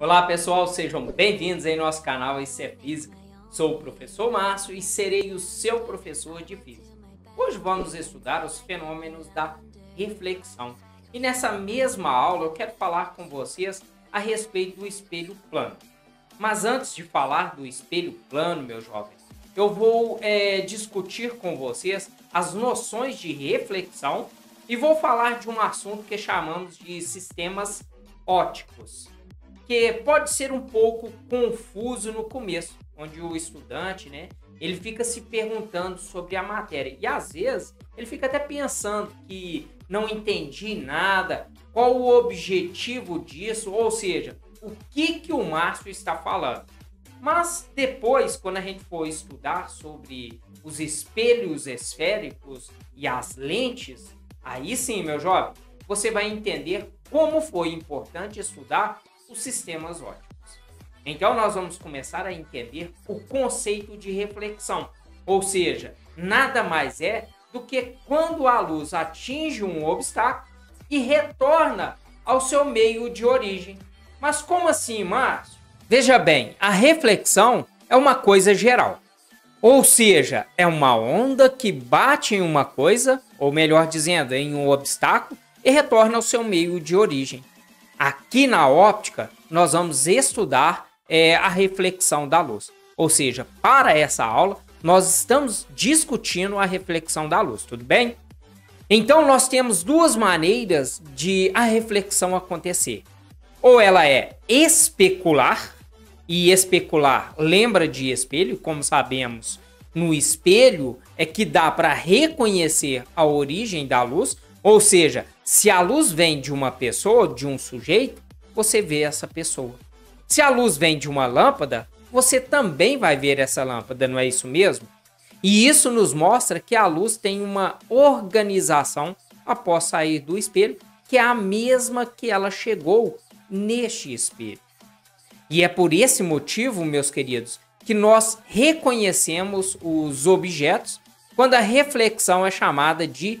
Olá pessoal, sejam bem-vindos em nosso canal Isso é Física. Sou o professor Márcio e serei o seu professor de Física. Hoje vamos estudar os fenômenos da reflexão. E nessa mesma aula eu quero falar com vocês a respeito do espelho plano. Mas antes de falar do espelho plano, meus jovens, eu vou é, discutir com vocês as noções de reflexão e vou falar de um assunto que chamamos de sistemas óticos porque pode ser um pouco confuso no começo, onde o estudante, né, ele fica se perguntando sobre a matéria. E às vezes ele fica até pensando que não entendi nada, qual o objetivo disso, ou seja, o que, que o Márcio está falando. Mas depois, quando a gente for estudar sobre os espelhos esféricos e as lentes, aí sim, meu jovem, você vai entender como foi importante estudar os sistemas óticos. Então, nós vamos começar a entender o conceito de reflexão, ou seja, nada mais é do que quando a luz atinge um obstáculo e retorna ao seu meio de origem. Mas como assim, Márcio? Veja bem, a reflexão é uma coisa geral. Ou seja, é uma onda que bate em uma coisa, ou melhor dizendo, em um obstáculo, e retorna ao seu meio de origem. Aqui na óptica, nós vamos estudar é, a reflexão da luz. Ou seja, para essa aula, nós estamos discutindo a reflexão da luz, tudo bem? Então, nós temos duas maneiras de a reflexão acontecer. Ou ela é especular, e especular lembra de espelho, como sabemos, no espelho é que dá para reconhecer a origem da luz, ou seja, se a luz vem de uma pessoa, de um sujeito, você vê essa pessoa. Se a luz vem de uma lâmpada, você também vai ver essa lâmpada, não é isso mesmo? E isso nos mostra que a luz tem uma organização após sair do espelho, que é a mesma que ela chegou neste espelho. E é por esse motivo, meus queridos, que nós reconhecemos os objetos quando a reflexão é chamada de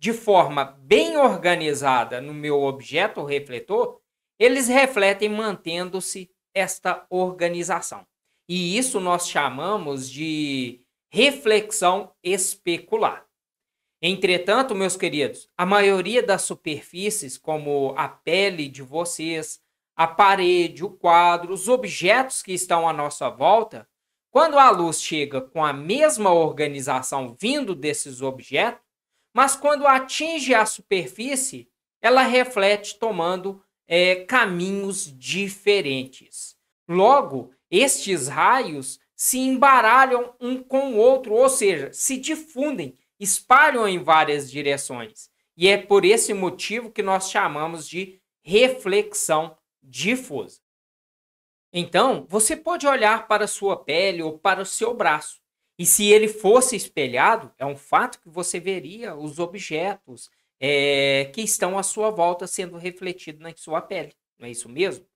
de forma bem organizada no meu objeto refletor, eles refletem mantendo-se esta organização. E isso nós chamamos de reflexão especular. Entretanto, meus queridos, a maioria das superfícies, como a pele de vocês, a parede, o quadro, os objetos que estão à nossa volta, quando a luz chega com a mesma organização vindo desses objetos, mas quando atinge a superfície, ela reflete tomando é, caminhos diferentes. Logo, estes raios se embaralham um com o outro, ou seja, se difundem, espalham em várias direções. E é por esse motivo que nós chamamos de reflexão difusa. Então, você pode olhar para sua pele ou para o seu braço e se ele fosse espelhado, é um fato que você veria os objetos é, que estão à sua volta sendo refletidos na sua pele. Não é isso mesmo?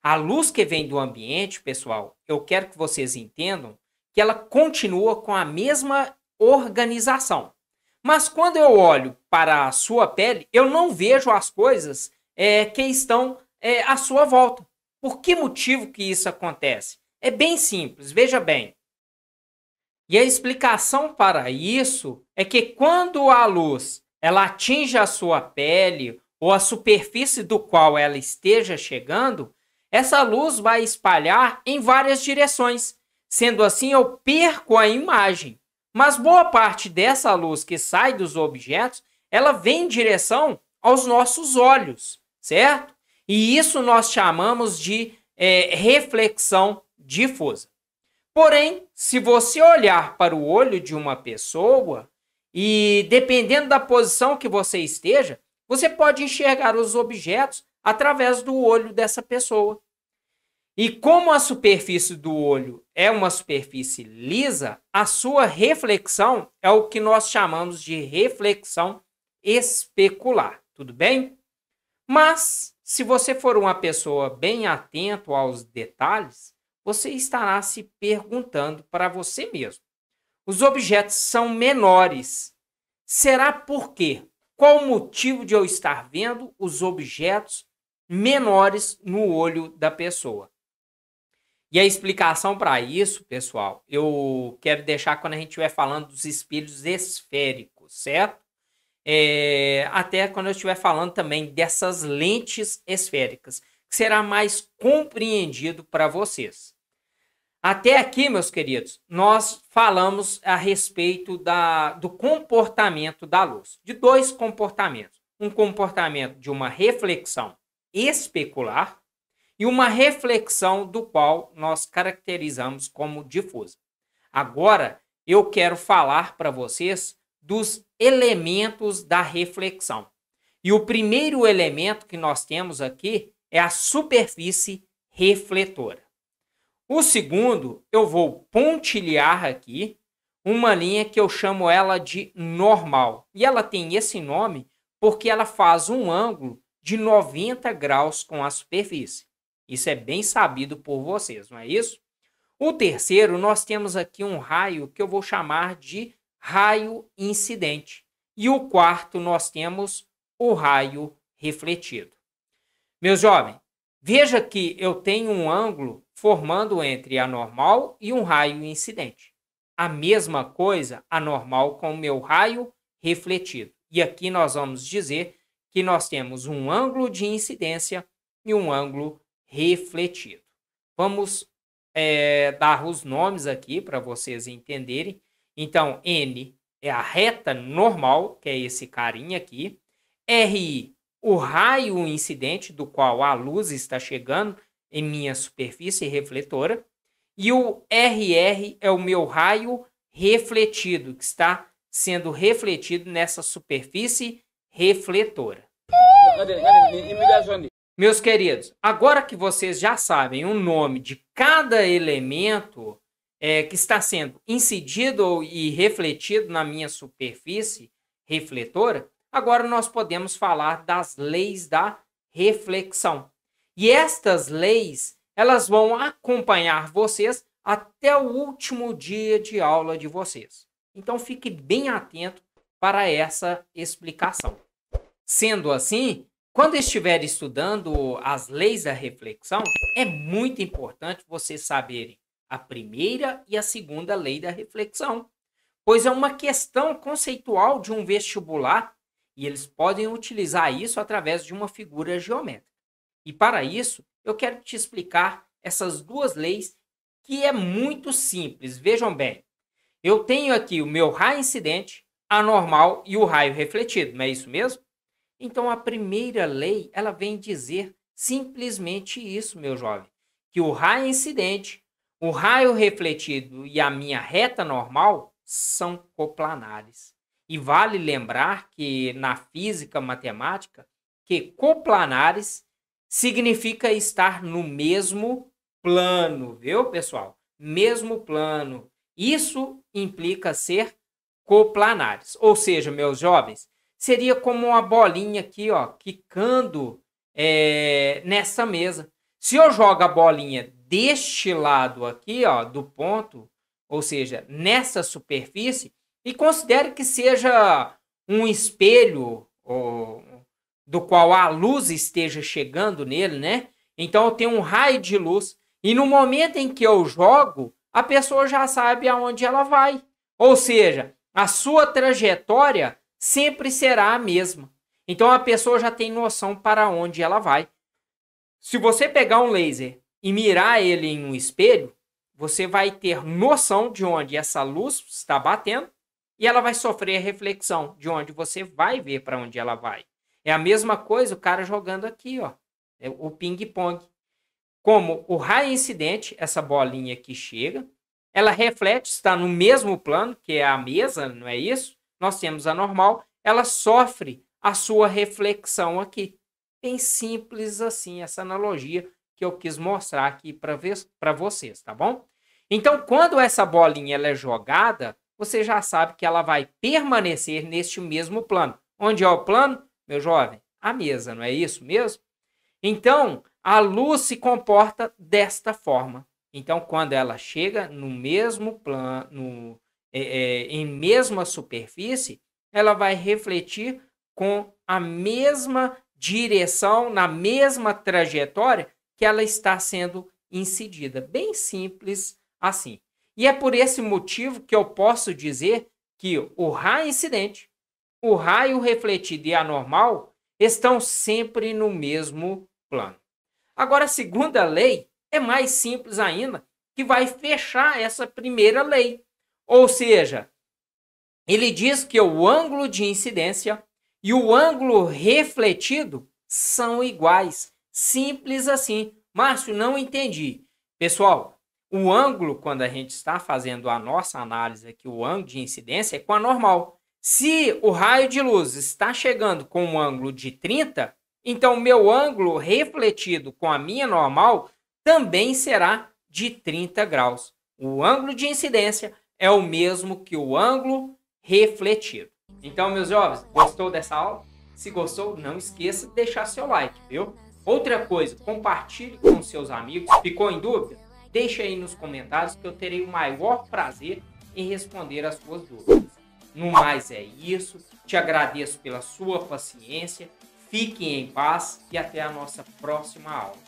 A luz que vem do ambiente, pessoal, eu quero que vocês entendam que ela continua com a mesma organização. Mas quando eu olho para a sua pele, eu não vejo as coisas é, que estão é, à sua volta. Por que motivo que isso acontece? É bem simples, veja bem. E a explicação para isso é que quando a luz ela atinge a sua pele ou a superfície do qual ela esteja chegando, essa luz vai espalhar em várias direções. Sendo assim, eu perco a imagem. Mas boa parte dessa luz que sai dos objetos, ela vem em direção aos nossos olhos, certo? E isso nós chamamos de é, reflexão difusa. Porém, se você olhar para o olho de uma pessoa e dependendo da posição que você esteja, você pode enxergar os objetos através do olho dessa pessoa. E como a superfície do olho é uma superfície lisa, a sua reflexão é o que nós chamamos de reflexão especular, tudo bem? Mas se você for uma pessoa bem atento aos detalhes, você estará se perguntando para você mesmo: os objetos são menores. Será por quê? Qual o motivo de eu estar vendo os objetos menores no olho da pessoa? E a explicação para isso, pessoal, eu quero deixar quando a gente estiver falando dos espelhos esféricos, certo? É, até quando eu estiver falando também dessas lentes esféricas, que será mais compreendido para vocês. Até aqui, meus queridos, nós falamos a respeito da, do comportamento da luz, de dois comportamentos. Um comportamento de uma reflexão especular e uma reflexão do qual nós caracterizamos como difusa. Agora, eu quero falar para vocês dos elementos da reflexão. E o primeiro elemento que nós temos aqui é a superfície refletora. O segundo, eu vou pontilhar aqui uma linha que eu chamo ela de normal. E ela tem esse nome porque ela faz um ângulo de 90 graus com a superfície. Isso é bem sabido por vocês, não é isso? O terceiro, nós temos aqui um raio que eu vou chamar de raio incidente. E o quarto, nós temos o raio refletido. Meus jovens, Veja que eu tenho um ângulo formando entre a normal e um raio incidente. A mesma coisa a normal com o meu raio refletido. E aqui nós vamos dizer que nós temos um ângulo de incidência e um ângulo refletido. Vamos é, dar os nomes aqui para vocês entenderem. Então, N é a reta normal, que é esse carinha aqui. RI o raio incidente do qual a luz está chegando em minha superfície refletora e o RR é o meu raio refletido que está sendo refletido nessa superfície refletora. Meus queridos, agora que vocês já sabem o nome de cada elemento é, que está sendo incidido e refletido na minha superfície refletora, Agora nós podemos falar das leis da reflexão. E estas leis, elas vão acompanhar vocês até o último dia de aula de vocês. Então fique bem atento para essa explicação. Sendo assim, quando estiver estudando as leis da reflexão, é muito importante vocês saberem a primeira e a segunda lei da reflexão, pois é uma questão conceitual de um vestibular e eles podem utilizar isso através de uma figura geométrica. E para isso, eu quero te explicar essas duas leis que é muito simples. Vejam bem, eu tenho aqui o meu raio incidente, a normal e o raio refletido, não é isso mesmo? Então a primeira lei, ela vem dizer simplesmente isso, meu jovem, que o raio incidente, o raio refletido e a minha reta normal são coplanares. E vale lembrar que na física matemática, que coplanares significa estar no mesmo plano, viu, pessoal? Mesmo plano. Isso implica ser coplanares. Ou seja, meus jovens, seria como uma bolinha aqui, ó, quicando é, nessa mesa. Se eu jogo a bolinha deste lado aqui, ó, do ponto, ou seja, nessa superfície, e considere que seja um espelho ou, do qual a luz esteja chegando nele, né? Então eu tenho um raio de luz e no momento em que eu jogo, a pessoa já sabe aonde ela vai. Ou seja, a sua trajetória sempre será a mesma. Então a pessoa já tem noção para onde ela vai. Se você pegar um laser e mirar ele em um espelho, você vai ter noção de onde essa luz está batendo e ela vai sofrer a reflexão de onde você vai ver para onde ela vai. É a mesma coisa o cara jogando aqui, ó. É o ping-pong. Como o raio incidente, essa bolinha que chega, ela reflete, está no mesmo plano, que é a mesa, não é isso? Nós temos a normal, ela sofre a sua reflexão aqui. Bem simples assim, essa analogia que eu quis mostrar aqui para vocês, tá bom? Então, quando essa bolinha ela é jogada, você já sabe que ela vai permanecer neste mesmo plano. Onde é o plano, meu jovem? A mesa, não é isso mesmo? Então, a luz se comporta desta forma. Então, quando ela chega no mesmo plano, é, é, em mesma superfície, ela vai refletir com a mesma direção, na mesma trajetória que ela está sendo incidida. Bem simples assim. E é por esse motivo que eu posso dizer que o raio incidente, o raio refletido e a normal estão sempre no mesmo plano. Agora, a segunda lei é mais simples ainda, que vai fechar essa primeira lei. Ou seja, ele diz que o ângulo de incidência e o ângulo refletido são iguais. Simples assim. Márcio, não entendi. Pessoal, o ângulo, quando a gente está fazendo a nossa análise aqui, o ângulo de incidência é com a normal. Se o raio de luz está chegando com um ângulo de 30, então meu ângulo refletido com a minha normal também será de 30 graus. O ângulo de incidência é o mesmo que o ângulo refletido. Então, meus jovens, gostou dessa aula? Se gostou, não esqueça de deixar seu like, viu? Outra coisa, compartilhe com seus amigos. Ficou em dúvida? Deixe aí nos comentários que eu terei o maior prazer em responder as suas dúvidas. No mais é isso, te agradeço pela sua paciência, fiquem em paz e até a nossa próxima aula.